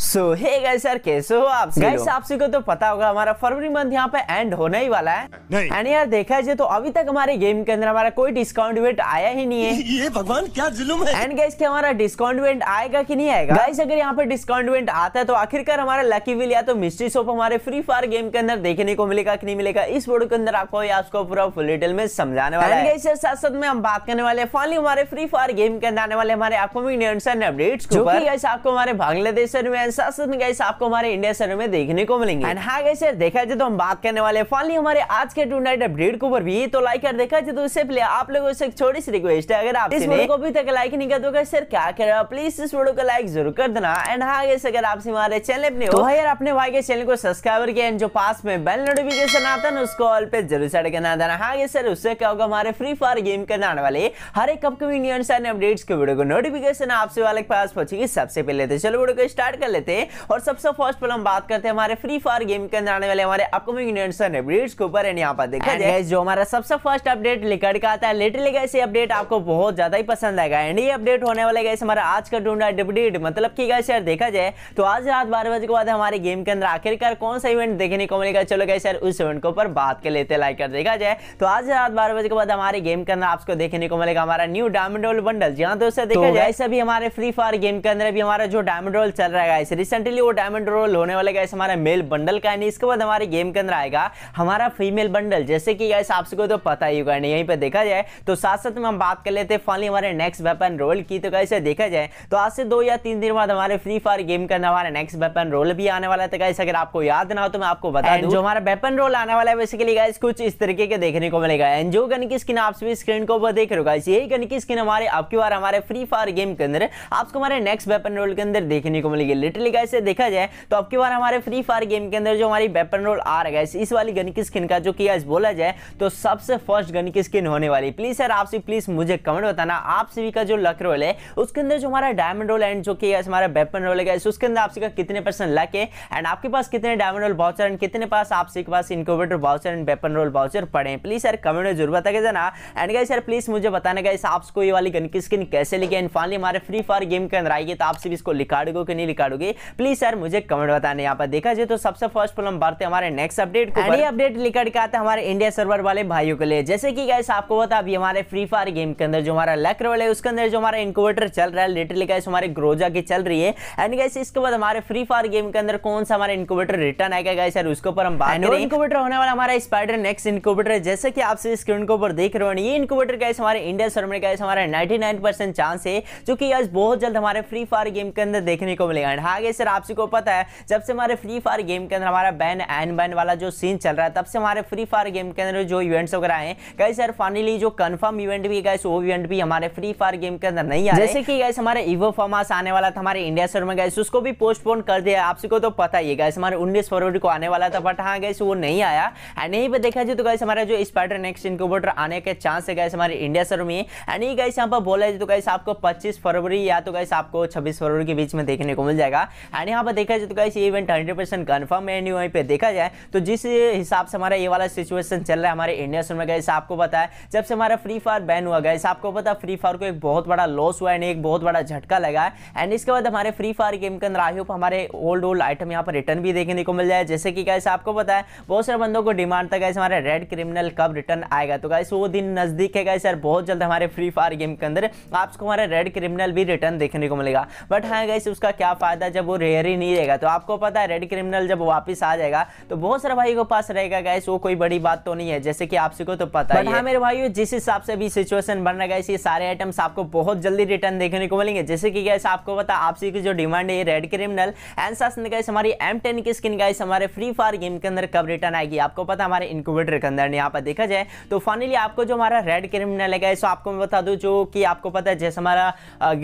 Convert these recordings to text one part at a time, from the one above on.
सो hey guys यार कैसे हो आप गाइस आप सभी को तो पता होगा हमारा फरवरी मंथ यहाँ पे एंड होने ही वाला है एंड यार देखा जाए तो अभी तक हमारे गेम के अंदर हमारा कोई डिस्काउंट इवेंट आया ही नहीं है ये भगवान क्या जुलूम है एंड गाइस क्या हमारा डिस्काउंट इवेंट आएगा कि नहीं आएगा गाइस अगर यहाँ पे डिस्काउंट इवेंट आता है तो आखिरकार हमारा लकी विल या तो मिस्ट्री शॉप हमारे फ्री फायर गेम के अंदर देखने को मिलेगा कि नहीं मिलेगा इस वीडियो के अंदर आपको आपको पूरा फुल डिटेल में समझाने वाला है साथ साथ में हम बात करने वाले फाइनली हमारे फ्री फायर गेम के अंदर आने वाले हमारे अपकमिंग अपडेट्स आपको हमारे बांग्लादेश में आपको हमारे इंडिया में देखने को मिलेंगे एंड हाँ यार देखा जाए तो हम बात करने वाले फाइनली हमारे आज के टू नाइट अपडेट के ऊपर भी तो लाइक कर देखा जाए तो इससे पहले आप लोगों से एक छोटी सी रिक्वेस्ट है अगर आप इस वीडियो को अभी तक लाइक नहीं कर तो सर क्या कर रहा प्लीज इस वीडियो को लाइक जरूर कर देना एंड हाँ अगर हमारे चैनल तो हाँ यार अपने भाई के चैनल को सब्सक्राइबर किया एंड जो पास में बेल नोटिफिकेशन आता है उसको ऑल पे जरूर सेट करना देना हाँ सर उससे क्या होगा हमारे फ्री फायर गेम करने आने वाले हर एक अपकमिंग अपडेट्स के वीडियो को नोटिफिकेशन आपसे वाले पास पहुंचेगी सबसे पहले तो चलो वीडियो को स्टार्ट कर ले लेते हैं और सबसे फर्स्ट पर हम बात करते हैं हमारे फ्री फायर गेम के अंदर आने वाले हमारे अपकमिंग इवेंट्सन है के ऊपर एंड यहाँ पर देखा जाए जो हमारा सबसे फर्स्ट अपडेट लिकड़ का आता है लिटरली गैस ये अपडेट आपको बहुत ज्यादा ही पसंद आएगा एंड ये अपडेट होने वाले गैस हमारा आज का ढूंढा डिपडेट मतलब की गैस यार देखा जाए तो आज रात बारह बजे के बाद हमारे गेम के अंदर आखिरकार कौन सा इवेंट देखने को मिलेगा चलो गैस यार उस इवेंट के ऊपर बात कर लेते लाइक कर देखा जाए तो आज रात बारह बजे के बाद हमारे गेम के अंदर आपको देखने को मिलेगा हमारा न्यू डायमंड बंडल जी हाँ दोस्तों देखा तो जाए सभी हमारे फ्री फायर गेम के अंदर भी हमारा जो डायमंड चल रहा है गाइस रिसेंटली वो डायमंड रोल होने वाले गाइस हमारे मेल बंडल का इसके बाद हमारे गेम के अंदर आएगा हमारा फीमेल बंडल जैसे कि गाइस आप सबको तो पता ही होगा नहीं यहीं पर देखा जाए तो साथ साथ में हम बात कर लेते हैं फाइनली हमारे नेक्स्ट वेपन रोल की तो गाइस देखा जाए तो आज से दो या तीन दिन बाद हमारे फ्री फायर गेम के अंदर हमारे नेक्स्ट वेपन रोल भी आने वाला था गाइस तो अगर आपको याद ना हो तो मैं आपको बता दूं जो हमारा वेपन रोल आने वाला है बेसिकली गाइस कुछ इस तरीके के देखने को मिलेगा एंड जो गन की स्किन आप सभी स्क्रीन को ऊपर देख रहे हो गाइस यही गन की स्किन हमारे आपकी बार हमारे फ्री फायर गेम के अंदर आपको हमारे नेक्स्ट वेपन रोल के अंदर देखने को मिलेगी लिटरली गैस देखा जाए तो अब की बार हमारे फ्री फायर गेम के अंदर जो हमारी वेपन रोल आ रहा है इस वाली गन की स्किन का जो कि आज बोला जाए तो सबसे फर्स्ट गन की स्किन होने वाली प्लीज सर आपसे प्लीज मुझे कमेंट बताना आप सभी का जो लक रोल है उसके अंदर जो हमारा डायमंड रोल एंड जो कि हमारा वेपन रोल है उसके अंदर आपसे का कितने परसेंट लक है एंड आपके पास कितने डायमंड रोल बाउचर एंड कितने पास आपसे के पास incubator voucher and weapon roll voucher पड़े हैं प्लीज सर कमेंट में जरूर बता के जाना एंड गाइस सर प्लीज मुझे बताना गाइस आपको ये वाली गन की स्किन कैसे लगी एंड फाइनली हमारे फ्री फायर गेम के अंदर आएगी तो आप सभी इसको लिखाड़ोगे कि नहीं लिखाड़ोगे लिए प्लीज सर मुझे कमेंट बताने यहाँ पर देखा जाए तो सबसे फर्स्ट प्रॉब्लम बढ़ते हमारे नेक्स्ट अपडेट को अपडेट लेकर के आते है हमारे इंडिया सर्वर वाले भाइयों के लिए जैसे कि गैस आपको बता अभी हमारे फ्री फायर गेम के अंदर जो हमारा लक रोल है उसके अंदर जो हमारा इंक्यूबेटर चल रहा है लिटरली गैस हमारे ग्रोजा की चल रही है एंड गैस इसके बाद हमारे फ्री फायर गेम के अंदर कौन सा हमारा इंक्यूबेटर रिटर्न आएगा गैस सर उसके ऊपर हम बात करें इंक्यूबेटर होने वाला हमारा स्पाइडर नेक्स्ट इंक्यूबेटर है जैसे कि आपसे स्क्रीन के ऊपर देख रहे हो ये इंक्यूबेटर गैस हमारे इंडिया सर्वर में गैस हमारा नाइनटी चांस है जो कि गैस बहुत जल्द हमारे फ्री फायर गेम के अंदर देखने को मिलेगा एंड हाँ आगे सर आप सबको पता है जब से हमारे फ्री फायर गेम के अंदर हमारा बैन एंड बैन वाला जो सीन चल रहा है तब से हमारे फ्री फायर गेम के अंदर जो इवेंट्स वगैरह आए गए सर फाइनली जो कन्फर्म इवेंट भी गए वो इवेंट भी हमारे फ्री फायर गेम के अंदर नहीं आया जैसे कि गए हमारे इवो फॉर्मास आने वाला था हमारे इंडिया सर में गए उसको भी पोस्टपोन कर दिया आप सबको तो पता ही गए हमारे उन्नीस फरवरी को आने वाला था बट हाँ गए वो नहीं आया एंड यहीं पर देखा जाए तो गए हमारा जो स्पाइडर नेक्स्ट इनक्यूबेटर आने के चांस है गए हमारे इंडिया सर में एंड यही गए यहाँ पर बोला जाए तो गए आपको पच्चीस फरवरी या तो गए आपको छब्बीस फरवरी के बीच में देखने को मिल जाएगा एंड यहाँ पर देखा जाए तो कैसे इवेंट हंड्रेड परसेंट कन्फर्म है एंड वहीं पर देखा जाए तो जिस हिसाब से हमारा ये वाला सिचुएशन चल रहा है हमारे इंडिया में गाइस आपको पता है जब से हमारा फ्री फायर बैन हुआ गया आपको पता फ्री फायर को एक बहुत बड़ा लॉस हुआ एंड एक बहुत बड़ा झटका लगा है एंड इसके बाद हमारे फ्री फायर गेम के अंदर आई होप हमारे ओल्ड ओल्ड आइटम यहाँ पर रिटर्न भी देखने को मिल जाए जैसे कि कैसे आपको पता है बहुत सारे बंदों को डिमांड था कैसे हमारे रेड क्रिमिनल कब रिटर्न आएगा तो कैसे वो दिन नजदीक है कैसे बहुत जल्द हमारे फ्री फायर गेम के अंदर आपको हमारे रेड क्रिमिनल भी रिटर्न देखने को मिलेगा बट हाँ गाइस उसका क्या फायदा है जब वो रेयर ही नहीं रहेगा तो आपको पता है रेड क्रिमिनल जब वापस आ जाएगा तो बहुत सारे भाई को पास रहेगा गैस वो कोई बड़ी बात तो नहीं है जैसे कि आप सबको तो पता हाँ है मेरे भाई जिस हिसाब से भी सिचुएशन बन रहा है ये सारे आइटम्स आपको बहुत जल्दी रिटर्न देखने को मिलेंगे जैसे कि गैस आपको पता आपसी की जो डिमांड है रेड क्रिमिनल एंड गैस हमारी एम टेन की स्किन गैस हमारे फ्री फायर गेम के अंदर कब रिटर्न आएगी आपको पता हमारे इंक्यूबेटर के अंदर यहाँ पर देखा जाए तो फाइनली आपको जो हमारा रेड क्रिमिनल है गैस तो आपको मैं बता दूँ जो कि आपको पता है जैसे हमारा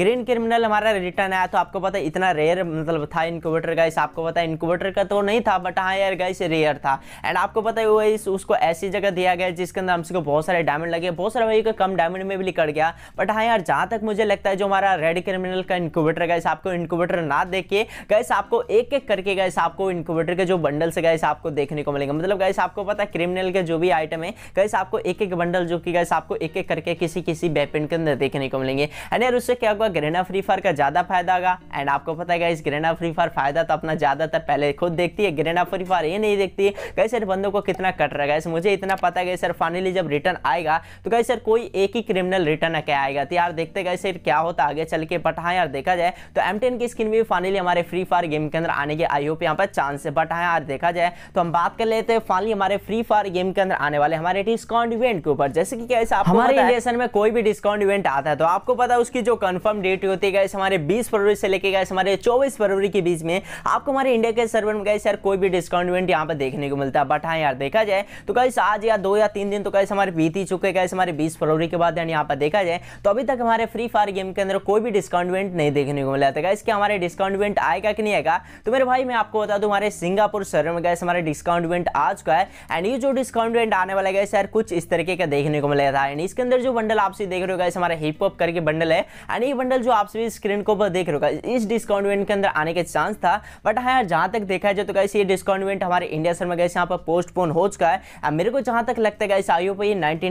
ग्रीन क्रिमिनल हमारा रिटर्न आया तो आपको पता है इतना रेयर मतलब था इनक्यूबेटर गाइस आपको पता है इनक्यूबेटर का तो नहीं था बट हाँ यार गाइस रेयर था एंड आपको पता है वही उसको ऐसी जगह दिया गया जिसके अंदर हमसे बहुत सारे डायमंड लगे बहुत सारे वही कम डायमंड में भी निकल गया बट हाँ यार जहाँ तक मुझे लगता है जो हमारा रेड क्रिमिनल का इनक्यूबेटर गाइस आपको इनक्यूबेटर ना देखिए गाइस आपको एक एक करके गाइस आपको इनक्यूबेटर के जो बंडल से गाइस आपको देखने को मिलेंगे मतलब गाइस आपको पता है क्रिमिनल के जो भी आइटम है गाइस आपको एक एक बंडल जो कि गाइस आपको एक एक करके किसी किसी वेपन के अंदर देखने को मिलेंगे एंड यार उससे क्या होगा ग्रेना फ्री फायर का ज़्यादा फायदा होगा एंड आपको पता है गाइस ग्रेना फ्री फायर फायदा तो अपना ज़्यादातर पहले खुद देखती है ग्रेना फ्री फायर ये नहीं देखती है कई सर बंदों को कितना कट रहा है मुझे इतना पता है सर फाइनली जब रिटर्न आएगा तो कहीं सर कोई एक ही क्रिमिनल रिटर्न क्या आएगा तो यार देखते गए सर क्या होता आगे चल के बट हाँ यार देखा जाए तो एम की स्क्रीन भी फाइनली हमारे फ्री फायर गेम के अंदर आने के आई होप यहाँ पर चांस है बट हाँ यार देखा जाए तो हम बात कर लेते हैं फाइनली हमारे फ्री फायर गेम के अंदर आने वाले हमारे डिस्काउंट इवेंट के ऊपर जैसे कि कैसे आप हमारे इंडियन में कोई भी डिस्काउंट इवेंट आता है तो आपको पता है उसकी जो कंफर्म डेट होती है हमारे 20 फरवरी से लेके गए हमारे इक्कीस फरवरी के बीच में आपको हमारे इंडिया के सर्वर में गाइस यार कोई भी डिस्काउंट इवेंट यहाँ पर देखने को मिलता है बट हाँ यार देखा जाए तो गाइस आज या दो या तीन दिन तो गाइस हमारे बीत ही चुके गाइस हमारे बीस फरवरी के बाद यानी यहाँ पर देखा जाए तो अभी तक हमारे फ्री फायर गेम के अंदर कोई भी डिस्काउंट इवेंट नहीं देखने को मिला था गाइस तो क्या हमारे डिस्काउंट इवेंट आएगा कि नहीं आएगा तो मेरे भाई मैं आपको बता दूँ हमारे सिंगापुर सर्वर में गाइस हमारे डिस्काउंट इवेंट आ चुका है एंड ये जो डिस्काउंट इवेंट आने वाला है यार कुछ इस तरीके का देखने को मिला था एंड इसके अंदर जो बंडल आप देख रहे हो गाइस हमारे हिप हॉप करके बंडल है एंड ये बंडल जो आप सभी स्क्रीन को देख रहे हो इस डिस्काउंट इवेंट के अंदर आने के चांस था बट हाँ यार जहाँ तक देखा जाए तो कैसे ये डिस्काउंट इवेंट हमारे इंडिया सर में कैसे यहाँ पर पोस्टपोन हो चुका है अब मेरे को जहाँ तक लगता है गैस आयु पर ये नाइन्टी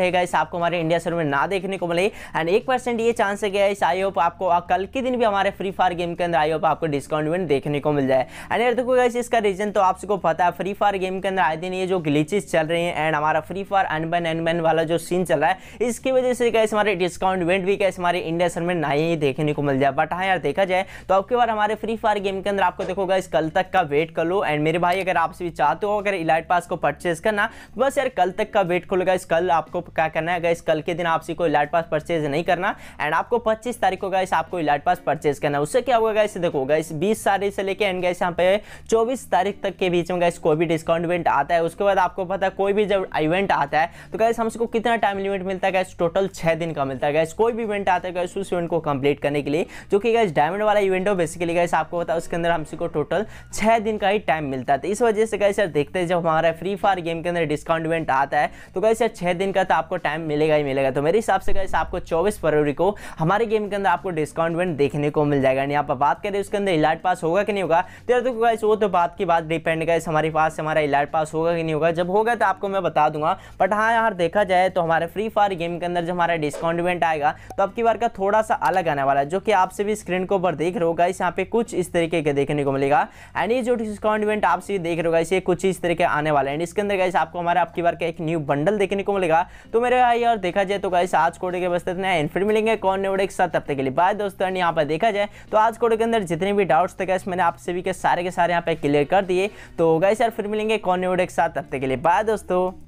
है गैस आपको हमारे इंडिया सर में ना देखने को मिले एंड एक परसेंट ये चांस है इस आई होप आपको कल के दिन भी हमारे फ्री फायर गेम के अंदर आई होप आपको डिस्काउंट इवेंट देखने को मिल जाए एंड यार देखो गैस इसका रीजन तो आप सबको पता है फ्री फायर गेम के अंदर आए दिन ये जो ग्लीचेज चल रहे हैं एंड हमारा फ्री फायर अनबन अनबन वाला जो सीन चल रहा है इसकी वजह से कैसे हमारे डिस्काउंट इवेंट भी कैसे हमारे इंडिया सर में ना ही देखने को मिल जाए बट हाँ यार देखा जाए तो आपके बार पर हमारे फ्री फायर गेम के अंदर आपको देखो गाइस कल तक का वेट कर लो एंड मेरे भाई अगर आपसे भी चाहते हो अगर इलाइट पास को परचेज करना तो बस यार कल तक का वेट कर खोलो गाइस कल आपको क्या करना है गाइस कल के दिन आपसी को इलाइट पास परचेज नहीं करना एंड आपको पच्चीस तारीख को गाइस आपको इलाइट पास परचेज करना उससे क्या होगा गाइस देखो गाइस बीस तारीख से लेकर एंड गाइस यहाँ पे चौबीस तारीख तक के बीच में गाइस कोई भी डिस्काउंट इवेंट आता है उसके बाद आपको पता है कोई भी जब इवेंट आता है तो गाइस हमको कितना टाइम लिमिट मिलता है गैस टोटल छः दिन का मिलता है गैस कोई भी इवेंट आता है गैस उस इवेंट को कंप्लीट करने के लिए जो कि गैस डायमंड वाला इवेंट हो बेसिक बेसिकली गाइस आपको बताया उसके अंदर हमसे को टोटल छः दिन का ही टाइम मिलता है तो इस वजह से गाइस यार देखते हैं जब हमारा फ्री फायर गेम के अंदर डिस्काउंट इवेंट आता है तो गाइस यार छः दिन का तो आपको टाइम मिलेगा ही मिलेगा तो मेरे हिसाब से गाइस आपको चौबीस फरवरी को हमारे गेम के अंदर आपको डिस्काउंट इवेंट देखने को मिल जाएगा यानी आप बात करें उसके अंदर इलाट पास होगा कि नहीं होगा तेरा तो देखो गाइस वो तो बात की बात डिपेंड गाइस हमारे पास हमारा इलाट पास होगा कि नहीं होगा जब होगा तो आपको मैं बता दूंगा बट हाँ यार देखा जाए तो हमारे फ्री फायर गेम के अंदर जब हमारा डिस्काउंट इवेंट आएगा तो आपकी बार का थोड़ा सा अलग आने वाला है जो कि आपसे भी स्क्रीन के ऊपर देख रहे हो गाइस यहाँ पे कुछ इस तरीके के देखने को मिलेगा एंड ये जो डिस्काउंट इवेंट आप सी देख रहे हो गाइस ये कुछ इस तरीके आने वाला है एंड इसके अंदर गाइस आपको हमारे आपकी बार का एक न्यू बंडल देखने को मिलेगा तो मेरे भाई और देखा जाए तो गाइस आज कोडे के बस्ते इतना एंड फिर मिलेंगे कौन ने एक साथ तब तक के लिए बाय दोस्तों एंड यहाँ पर देखा जाए तो आज कोडे के अंदर जितने भी डाउट्स थे गाइस मैंने आप सभी के सारे के सारे यहाँ पे क्लियर कर दिए तो गाइस यार फिर मिलेंगे कौन ने एक साथ तब तक के लिए बाय दोस्तों